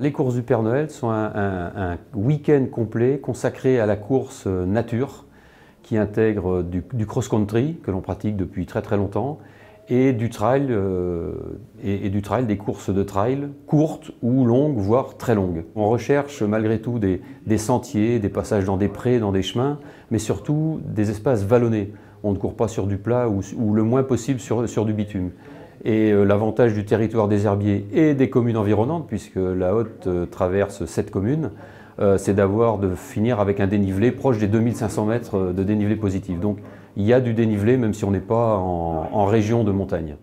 Les courses du Père Noël sont un, week-end complet consacré à la course euh, nature qui intègre euh, du, cross-country que l'on pratique depuis très très longtemps et du trail euh, et, du trail des courses de trail courtes ou longues voire très longues. On recherche malgré tout des, sentiers, des passages dans des prés, dans des chemins, mais surtout des espaces vallonnés. On ne court pas sur du plat ou, le moins possible sur du bitume. Et euh, l'avantage du territoire des herbiers et des communes environnantes, puisque la Haute euh, traverse sept communes, euh, c'est d'avoir de finir avec un dénivelé proche des 2500 mètres de dénivelé positif. Donc il y a du dénivelé, même si on n'est pas en région de montagne.